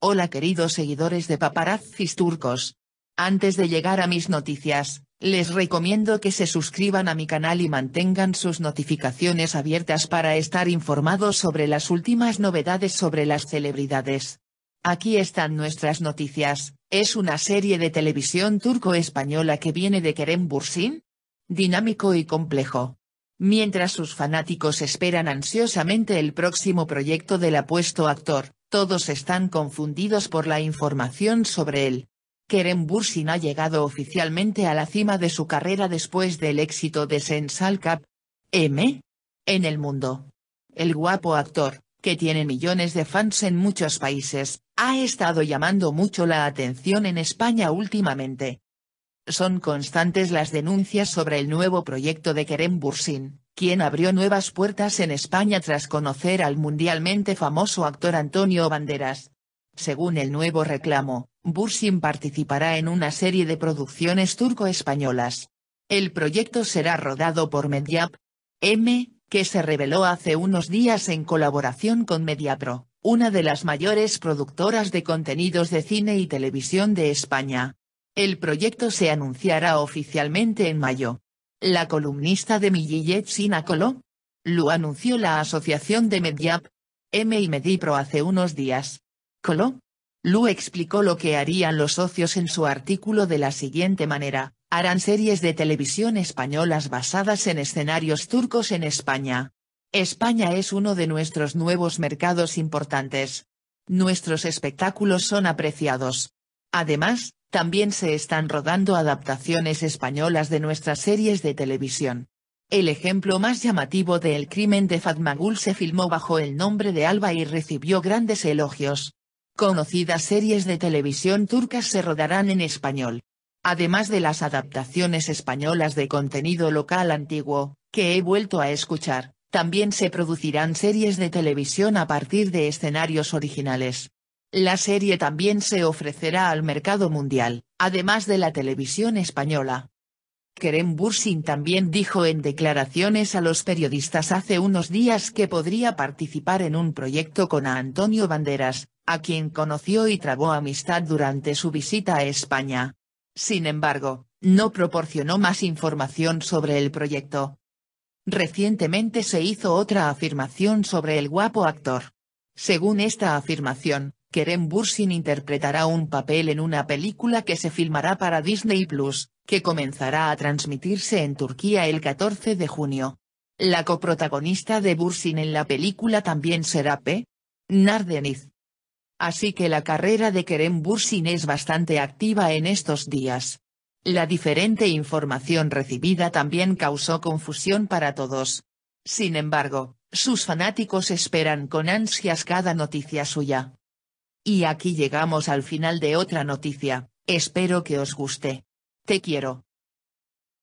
Hola queridos seguidores de paparazzis turcos. Antes de llegar a mis noticias, les recomiendo que se suscriban a mi canal y mantengan sus notificaciones abiertas para estar informados sobre las últimas novedades sobre las celebridades. Aquí están nuestras noticias, es una serie de televisión turco-española que viene de Kerem Bursin. Dinámico y complejo, Mientras sus fanáticos esperan ansiosamente el próximo proyecto del apuesto actor, todos están confundidos por la información sobre él. Kerem Bursin ha llegado oficialmente a la cima de su carrera después del éxito de Sensal Cap. M. En el mundo. El guapo actor, que tiene millones de fans en muchos países, ha estado llamando mucho la atención en España últimamente, son constantes las denuncias sobre el nuevo proyecto de Kerem Bursin, quien abrió nuevas puertas en España tras conocer al mundialmente famoso actor Antonio Banderas. Según el nuevo reclamo, Bursin participará en una serie de producciones turco-españolas. El proyecto será rodado por Mediap. M, que se reveló hace unos días en colaboración con Mediapro, una de las mayores productoras de contenidos de cine y televisión de España. El proyecto se anunciará oficialmente en mayo. La columnista de Milliyet Sina Coló. Lo anunció la asociación de Mediap. M y Medipro hace unos días. Colo Lu explicó lo que harían los socios en su artículo de la siguiente manera, harán series de televisión españolas basadas en escenarios turcos en España. España es uno de nuestros nuevos mercados importantes. Nuestros espectáculos son apreciados. Además, también se están rodando adaptaciones españolas de nuestras series de televisión. El ejemplo más llamativo de El crimen de Fatmagul se filmó bajo el nombre de Alba y recibió grandes elogios. Conocidas series de televisión turcas se rodarán en español. Además de las adaptaciones españolas de contenido local antiguo, que he vuelto a escuchar, también se producirán series de televisión a partir de escenarios originales. La serie también se ofrecerá al mercado mundial, además de la televisión española. Kerem Bursin también dijo en declaraciones a los periodistas hace unos días que podría participar en un proyecto con Antonio Banderas, a quien conoció y trabó amistad durante su visita a España. Sin embargo, no proporcionó más información sobre el proyecto. Recientemente se hizo otra afirmación sobre el guapo actor. Según esta afirmación, Kerem Bursin interpretará un papel en una película que se filmará para Disney Plus, que comenzará a transmitirse en Turquía el 14 de junio. La coprotagonista de Bursin en la película también será P. Nardeniz. Así que la carrera de Kerem Bursin es bastante activa en estos días. La diferente información recibida también causó confusión para todos. Sin embargo, sus fanáticos esperan con ansias cada noticia suya. Y aquí llegamos al final de otra noticia, espero que os guste. Te quiero.